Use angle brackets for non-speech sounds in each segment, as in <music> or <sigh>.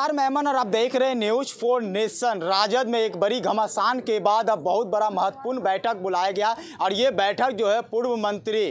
नमस्कार मेहमान और आप देख रहे हैं न्यूज फोर नेशन राजद में एक बड़ी घमासान के बाद अब बहुत बड़ा महत्वपूर्ण बैठक बुलाया गया और ये बैठक जो है पूर्व मंत्री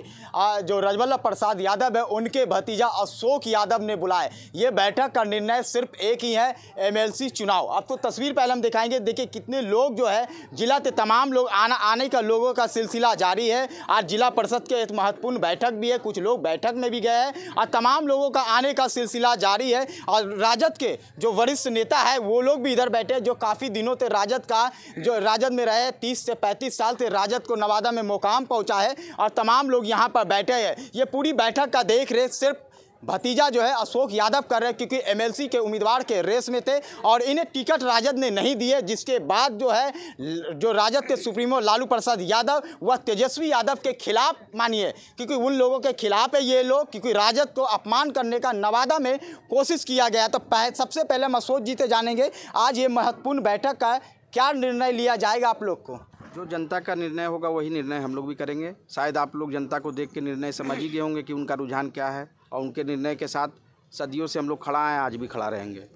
जो रजवल्ला प्रसाद यादव है उनके भतीजा अशोक यादव ने बुलाए ये बैठक का निर्णय सिर्फ एक ही है एमएलसी चुनाव अब तो तस्वीर पहले हम दिखाएंगे देखिए कितने लोग जो है जिला के तमाम लोग आना आने का लोगों का सिलसिला जारी है आज जिला परिषद के एक महत्वपूर्ण बैठक भी है कुछ लोग बैठक में भी गए हैं और तमाम लोगों का आने का सिलसिला जारी है और राजद के जो वरिष्ठ नेता है वो लोग भी इधर बैठे जो काफ़ी दिनों से राजद का जो राजद में रहे तीस से पैंतीस साल से राजद को नवादा में मुकाम पहुँचा है और तमाम लोग यहाँ पर बैठे हैं ये पूरी बैठक का देख रेख सिर्फ भतीजा जो है अशोक यादव कर रहे क्योंकि एमएलसी के उम्मीदवार के रेस में थे और इन्हें टिकट राजद ने नहीं दिए जिसके बाद जो है जो राजद के सुप्रीमो लालू प्रसाद यादव व तेजस्वी यादव के खिलाफ मानिए क्योंकि उन लोगों के खिलाफ है ये लोग क्योंकि राजद को अपमान करने का नवादा में कोशिश किया गया तो सबसे पहले हम अशोक जी से जानेंगे आज ये महत्वपूर्ण बैठक का क्या निर्णय लिया जाएगा आप लोग को जो जनता का निर्णय होगा वही निर्णय हम लोग भी करेंगे शायद आप लोग जनता को देख के निर्णय समझ ही गए होंगे कि उनका रुझान क्या है और उनके निर्णय के साथ सदियों से हम लोग खड़ा हैं आज भी खड़ा रहेंगे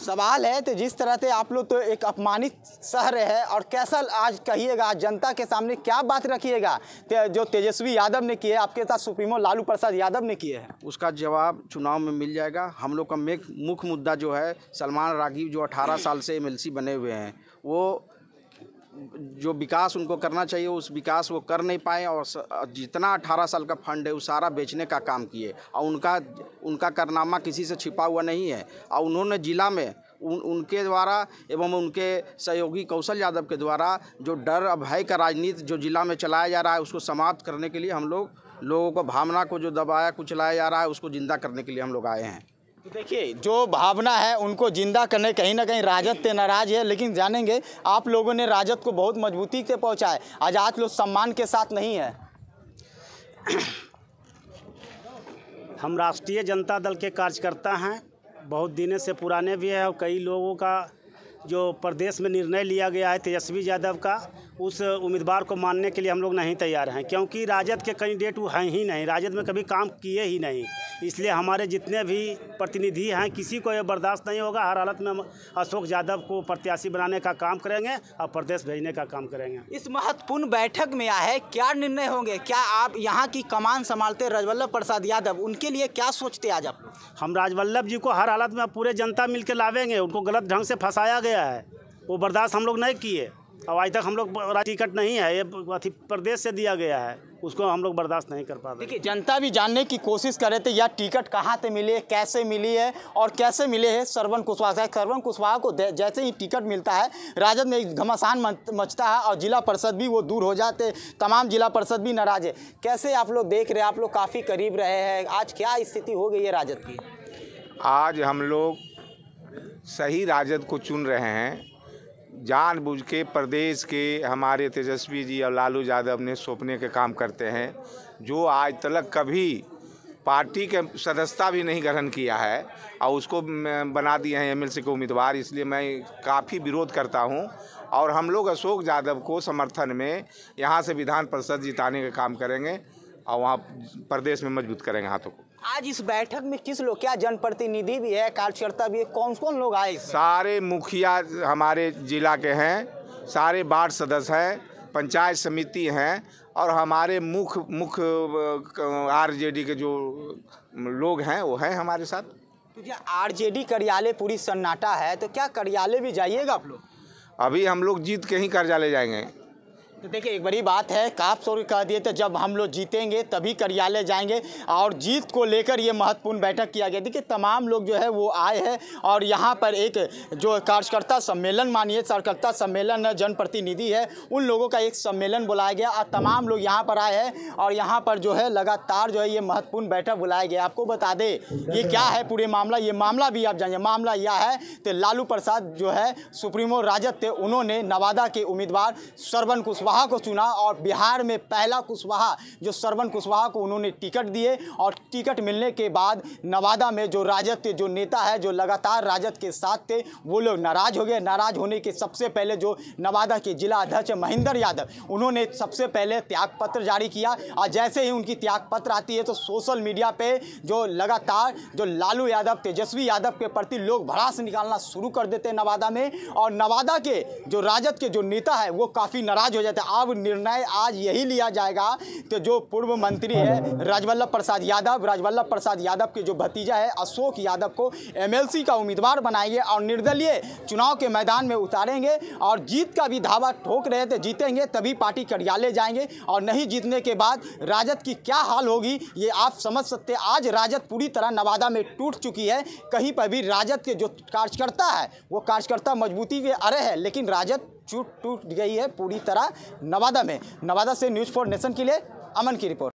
सवाल है तो जिस तरह से आप लोग तो एक अपमानित शहर है और कैसा आज कहिएगा जनता के सामने क्या बात रखिएगा ते, जो तेजस्वी यादव ने किए आपके साथ सुप्रीमो लालू प्रसाद यादव ने किए हैं उसका जवाब चुनाव में मिल जाएगा हम लोग का मेक मुख्य मुद्दा जो है सलमान रागीव जो 18 साल से एमएलसी बने हुए हैं वो जो विकास उनको करना चाहिए उस विकास वो कर नहीं पाए और जितना अठारह साल का फंड है वो सारा बेचने का काम किए और उनका उनका कारनामा किसी से छिपा हुआ नहीं है और उन्होंने ज़िला में उन उनके द्वारा एवं उनके सहयोगी कौशल यादव के द्वारा जो डर भय का राजनीति जो जिला में चलाया जा रहा है उसको समाप्त करने के लिए हम लोग लोगों को भावना को जो दबाया कुचलाया जा रहा है उसको ज़िंदा करने के लिए हम लोग आए हैं तो देखिए जो भावना है उनको जिंदा करने कहीं ना कहीं राजद से नाराज है लेकिन जानेंगे आप लोगों ने राजद को बहुत मजबूती से पहुंचाए आज आज लोग सम्मान के साथ नहीं है <coughs> हम राष्ट्रीय जनता दल के कार्यकर्ता हैं बहुत दिनों से पुराने भी हैं और कई लोगों का जो प्रदेश में निर्णय लिया गया है तेजस्वी यादव का उस उम्मीदवार को मानने के लिए हम लोग नहीं तैयार हैं क्योंकि राजद के कैंडिडेट वो हैं ही नहीं राजद में कभी काम किए ही नहीं इसलिए हमारे जितने भी प्रतिनिधि हैं किसी को ये बर्दाश्त नहीं होगा हर हालत में अशोक यादव को प्रत्याशी बनाने का काम करेंगे और प्रदेश भेजने का काम करेंगे इस महत्वपूर्ण बैठक में आए क्या निर्णय होंगे क्या आप यहाँ की कमान संभालते राजवल्लभ प्रसाद यादव उनके लिए क्या सोचते आज आप हम राजवल्लभ जी को हर हालत में पूरे जनता मिलकर लावेंगे उनको गलत ढंग से फंसाया गया है वो बर्दाश्त हम लोग नहीं किए अब आज तक हम लोग टिकट नहीं है ये अथी प्रदेश से दिया गया है उसको हम लोग बर्दाश्त नहीं कर पा रहे देखिए जनता भी जानने की कोशिश कर रहे थे यह टिकट कहाँ से मिली है कैसे मिली है और कैसे मिले है श्रवण कुशवाहा से कुशवाहा को जैसे ही टिकट मिलता है राजद में घमासान मचता है और जिला परिषद भी वो दूर हो जाते तमाम जिला परिषद भी नाराज है कैसे आप लोग देख रहे हैं आप लोग काफ़ी करीब रहे हैं आज क्या स्थिति हो गई है राजद की आज हम लोग सही राजद को चुन रहे हैं जानबूझ के प्रदेश के हमारे तेजस्वी जी और लालू यादव ने सौंपने के काम करते हैं जो आज तक कभी पार्टी के सदस्यता भी नहीं ग्रहण किया है और उसको बना दिए हैं एमएलसी के उम्मीदवार इसलिए मैं काफ़ी विरोध करता हूं और हम लोग अशोक यादव को समर्थन में यहां से विधान परिषद जिताने का काम करेंगे और वहां प्रदेश में मजबूत करेंगे हाथों को आज इस बैठक में किस लोग क्या जनप्रतिनिधि भी है कार्यकर्ता भी है कौन कौन लोग आए सारे मुखिया हमारे जिला के हैं सारे वार्ड सदस्य हैं पंचायत समिति हैं और हमारे मुख्य मुख्य आरजेडी के जो लोग हैं वो हैं हमारे साथ तो आर जे डी कार्यालय पूरी सन्नाटा है तो क्या कार्यालय भी जाइएगा आप लोग अभी हम लोग जीत के ही कार्यालय जाएंगे तो देखिए एक बड़ी बात है काफ सौर कह दिए थे जब हम लोग जीतेंगे तभी कार्यालय जाएंगे और जीत को लेकर ये महत्वपूर्ण बैठक किया गया देखिए तमाम लोग जो है वो आए हैं और यहाँ पर एक जो कार्यकर्ता सम्मेलन मानिए कार्यकर्ता सम्मेलन जनप्रतिनिधि है उन लोगों का एक सम्मेलन बुलाया गया और तमाम लोग यहाँ पर आए हैं और यहाँ पर जो है लगातार जो है ये महत्वपूर्ण बैठक बुलाया गया आपको बता दें ये क्या है पूरे मामला ये मामला भी आप जानिए मामला यह है तो लालू प्रसाद जो है सुप्रीमो राजद थे उन्होंने नवादा के उम्मीदवार सरवन कुशवाहा कुशवाहा को चुना और बिहार में पहला कुशवाहा जो श्रवण कुशवाहा को उन्होंने टिकट दिए और टिकट मिलने के बाद नवादा में जो राजद के जो नेता है जो लगातार राजद के साथ थे वो लोग नाराज़ हो गए नाराज़ होने के सबसे पहले जो नवादा के जिला अध्यक्ष महेंद्र यादव उन्होंने सबसे पहले त्यागपत्र जारी किया और जैसे ही उनकी त्यागपत्र आती है तो सोशल मीडिया पर जो लगातार जो लालू यादव तेजस्वी यादव के प्रति लोग भड़ास निकालना शुरू कर देते हैं नवादा में और नवादा के जो राजद के जो नेता है वो काफ़ी नाराज़ हो जाते था तो अब निर्णय आज यही लिया जाएगा कि जो पूर्व मंत्री है राजवल्लभ प्रसाद यादव राजवल्लभ प्रसाद यादव के जो भतीजा है अशोक यादव को एमएलसी का उम्मीदवार बनाएंगे और निर्दलीय चुनाव के मैदान में उतारेंगे और जीत का भी धावा ठोक रहे थे जीतेंगे तभी पार्टी कार्यालय जाएंगे और नहीं जीतने के बाद राजद की क्या हाल होगी ये आप समझ सकते आज राजद पूरी तरह नवादा में टूट चुकी है कहीं पर भी राजद के जो कार्यकर्ता है वो कार्यकर्ता मजबूती के अरे है लेकिन राजद चूट टूट गई है पूरी तरह नवादा में नवादा से न्यूज़ फॉर नेशन के लिए अमन की रिपोर्ट